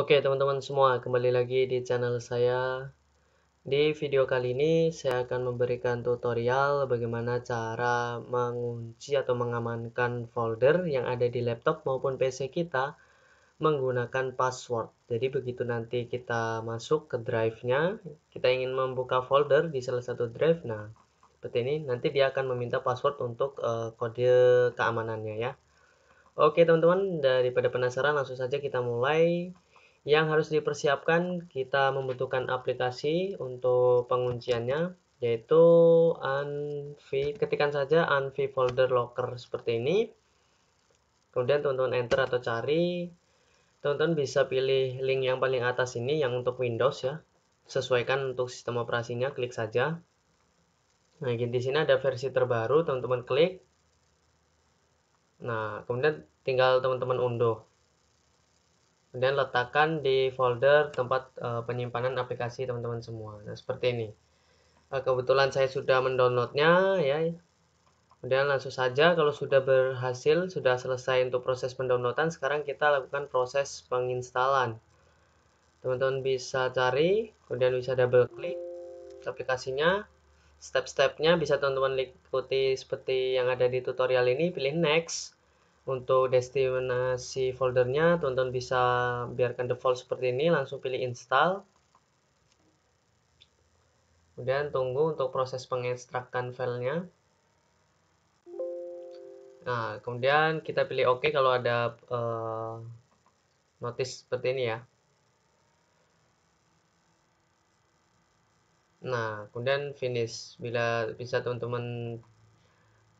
Oke teman-teman semua, kembali lagi di channel saya. Di video kali ini saya akan memberikan tutorial bagaimana cara mengunci atau mengamankan folder yang ada di laptop maupun PC kita menggunakan password. Jadi begitu nanti kita masuk ke drive-nya, kita ingin membuka folder di salah satu drive, nah seperti ini, nanti dia akan meminta password untuk uh, kode keamanannya ya. Oke teman-teman, daripada penasaran langsung saja kita mulai. Yang harus dipersiapkan, kita membutuhkan aplikasi untuk pengunciannya, yaitu unvi, ketikan saja unvi folder locker seperti ini. Kemudian teman-teman enter atau cari. Teman-teman bisa pilih link yang paling atas ini, yang untuk Windows ya. Sesuaikan untuk sistem operasinya, klik saja. Nah, di sini ada versi terbaru, teman-teman klik. Nah, kemudian tinggal teman-teman unduh. Kemudian letakkan di folder tempat e, penyimpanan aplikasi teman-teman semua. Nah, seperti ini. E, kebetulan saya sudah mendownloadnya ya. Kemudian langsung saja kalau sudah berhasil, sudah selesai untuk proses pendownloadan, sekarang kita lakukan proses penginstalan. Teman-teman bisa cari, kemudian bisa double klik aplikasinya step-stepnya bisa teman-teman ikuti seperti yang ada di tutorial ini pilih next untuk destinasi foldernya teman-teman bisa biarkan default seperti ini langsung pilih install kemudian tunggu untuk proses pengekstrakan filenya nah kemudian kita pilih oke OK kalau ada uh, notice seperti ini ya Nah, kemudian finish. Bila bisa teman-teman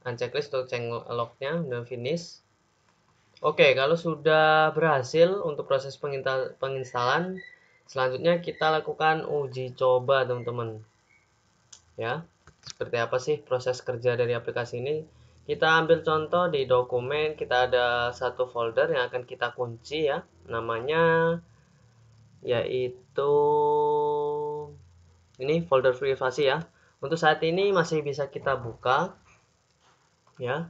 unchecklist untuk ceng lognya, dan finish. Oke, kalau sudah berhasil untuk proses penginstalan, selanjutnya kita lakukan uji coba, teman-teman. Ya, seperti apa sih proses kerja dari aplikasi ini? Kita ambil contoh di dokumen, kita ada satu folder yang akan kita kunci ya, namanya yaitu ini folder privasi ya untuk saat ini masih bisa kita buka ya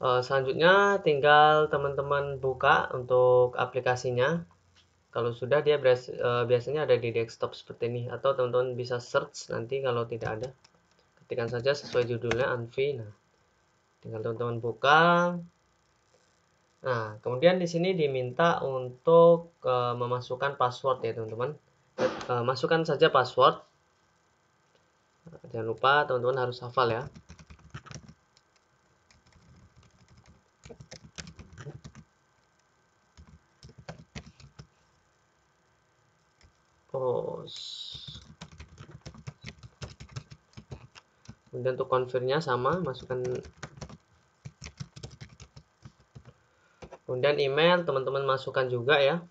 e, selanjutnya tinggal teman-teman buka untuk aplikasinya kalau sudah dia beras, e, biasanya ada di desktop seperti ini atau teman-teman bisa search nanti kalau tidak ada Ketikan saja sesuai judulnya Anvi nah tinggal teman-teman buka nah kemudian di sini diminta untuk e, memasukkan password ya teman-teman Eh, masukkan saja password jangan lupa teman-teman harus hafal ya kemudian untuk konfirnya sama masukkan kemudian email teman-teman masukkan juga ya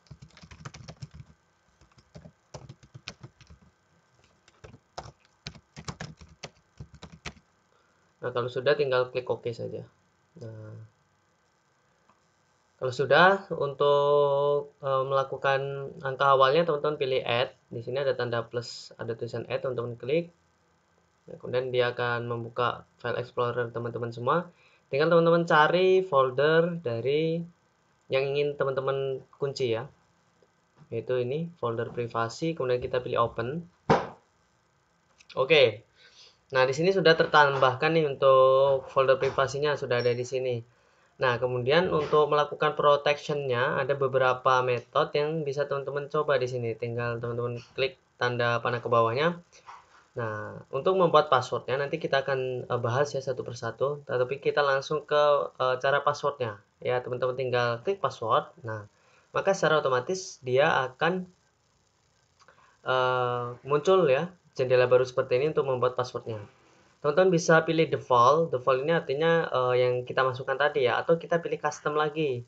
Nah, kalau sudah tinggal klik OK saja. Nah, kalau sudah untuk e, melakukan angka awalnya teman-teman pilih add. Di sini ada tanda plus, ada tulisan add teman-teman klik. Nah, kemudian dia akan membuka file explorer teman-teman semua. Tinggal teman-teman cari folder dari yang ingin teman-teman kunci ya. Yaitu ini folder privasi, kemudian kita pilih open. Oke. Nah, di sini sudah tertambahkan nih untuk folder privasinya sudah ada di sini. Nah, kemudian untuk melakukan protection-nya ada beberapa metode yang bisa teman-teman coba di sini. Tinggal teman-teman klik tanda panah ke bawahnya. Nah, untuk membuat passwordnya nanti kita akan eh, bahas ya satu persatu. Tapi kita langsung ke eh, cara passwordnya. Ya, teman-teman tinggal klik password. Nah, maka secara otomatis dia akan uh, muncul ya jendela baru seperti ini untuk membuat passwordnya. Teman-teman bisa pilih default. Default ini artinya uh, yang kita masukkan tadi ya. Atau kita pilih custom lagi.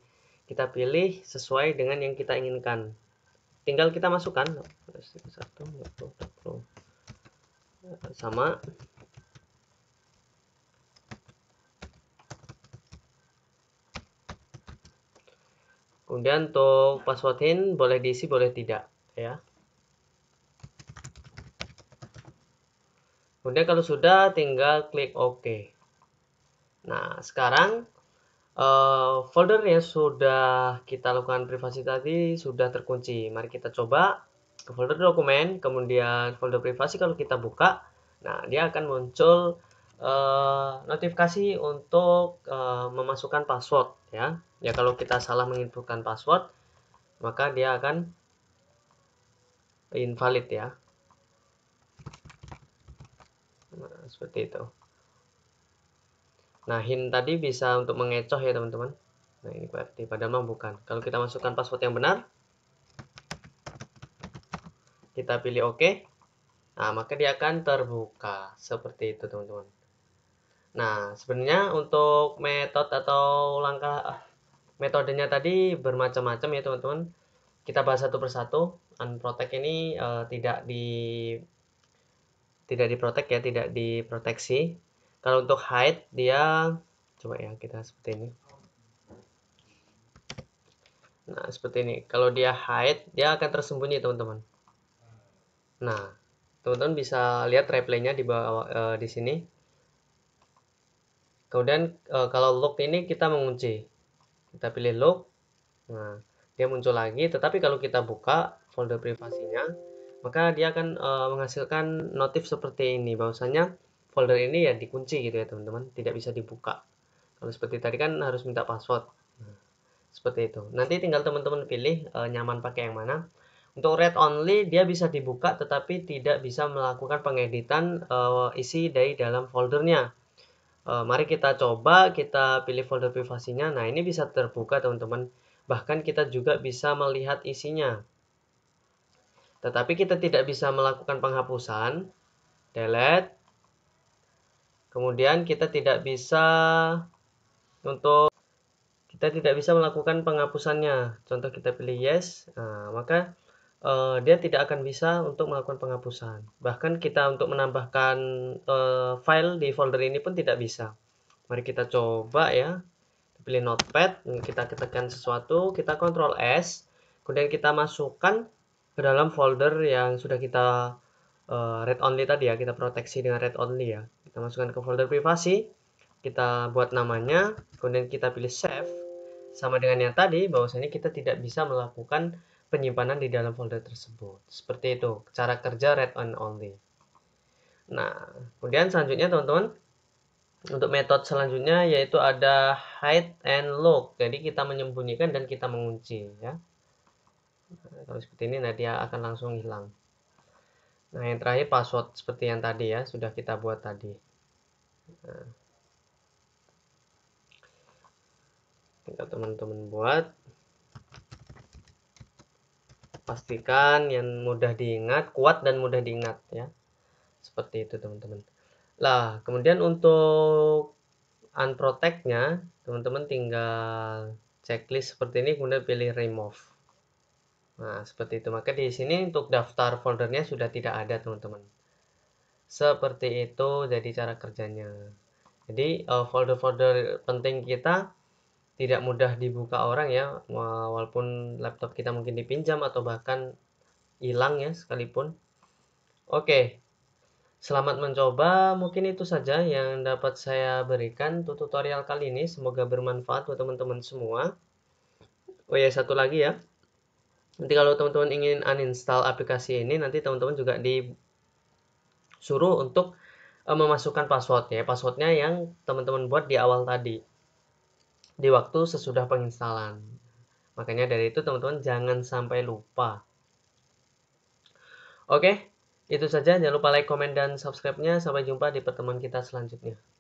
Kita pilih sesuai dengan yang kita inginkan. Tinggal kita masukkan. Sama. Kemudian untuk password hint boleh diisi boleh tidak ya. Kemudian kalau sudah tinggal klik OK. Nah, sekarang uh, eh, folder yang sudah kita lakukan privasi tadi sudah terkunci. Mari kita coba ke folder dokumen, kemudian folder privasi kalau kita buka, nah dia akan muncul uh, notifikasi untuk uh, memasukkan password ya. Ya kalau kita salah menginputkan password, maka dia akan invalid ya. seperti itu nah hint tadi bisa untuk mengecoh ya teman-teman nah ini berarti pada memang bukan kalau kita masukkan password yang benar kita pilih ok nah maka dia akan terbuka seperti itu teman-teman nah sebenarnya untuk metode atau langkah ah, metodenya tadi bermacam-macam ya teman-teman kita bahas satu persatu unprotect ini uh, tidak di tidak diprotek ya tidak diproteksi kalau untuk hide dia coba ya kita seperti ini nah seperti ini kalau dia hide dia akan tersembunyi teman-teman nah teman-teman bisa lihat replaynya di bawah e, di sini kemudian e, kalau lock ini kita mengunci kita pilih lock nah dia muncul lagi tetapi kalau kita buka folder privasinya maka dia akan e, menghasilkan notif seperti ini bahwasanya folder ini ya dikunci gitu ya teman-teman tidak bisa dibuka kalau seperti tadi kan harus minta password nah, seperti itu nanti tinggal teman-teman pilih e, nyaman pakai yang mana untuk read only dia bisa dibuka tetapi tidak bisa melakukan pengeditan e, isi dari dalam foldernya e, mari kita coba kita pilih folder privasinya nah ini bisa terbuka teman-teman bahkan kita juga bisa melihat isinya tetapi kita tidak bisa melakukan penghapusan, delete. Kemudian kita tidak bisa untuk kita tidak bisa melakukan penghapusannya. Contoh kita pilih yes, nah, maka uh, dia tidak akan bisa untuk melakukan penghapusan. Bahkan kita untuk menambahkan uh, file di folder ini pun tidak bisa. Mari kita coba ya. Pilih notepad, kita tekan sesuatu, kita kontrol S, kemudian kita masukkan ke dalam folder yang sudah kita uh, read only tadi ya, kita proteksi dengan read only ya. Kita masukkan ke folder privasi, kita buat namanya, kemudian kita pilih save. Sama dengan yang tadi, bahwasanya kita tidak bisa melakukan penyimpanan di dalam folder tersebut. Seperti itu, cara kerja read on only. Nah, kemudian selanjutnya teman-teman, untuk metode selanjutnya yaitu ada hide and lock. Jadi kita menyembunyikan dan kita mengunci ya. Nah, kalau seperti ini nah dia akan langsung hilang nah yang terakhir password seperti yang tadi ya sudah kita buat tadi nah. tinggal teman-teman buat pastikan yang mudah diingat kuat dan mudah diingat ya seperti itu teman-teman lah kemudian untuk unprotectnya teman-teman tinggal checklist seperti ini kemudian pilih remove Nah, seperti itu. Maka di sini untuk daftar foldernya sudah tidak ada, teman-teman. Seperti itu jadi cara kerjanya. Jadi, eh, folder-folder penting kita tidak mudah dibuka orang ya, walaupun laptop kita mungkin dipinjam atau bahkan hilang ya sekalipun. Oke. Selamat mencoba. Mungkin itu saja yang dapat saya berikan untuk tutorial kali ini. Semoga bermanfaat buat teman-teman semua. Oh ya, satu lagi ya nanti kalau teman-teman ingin uninstall aplikasi ini nanti teman-teman juga disuruh untuk uh, memasukkan passwordnya passwordnya yang teman-teman buat di awal tadi di waktu sesudah penginstalan makanya dari itu teman-teman jangan sampai lupa oke itu saja jangan lupa like comment dan subscribe nya sampai jumpa di pertemuan kita selanjutnya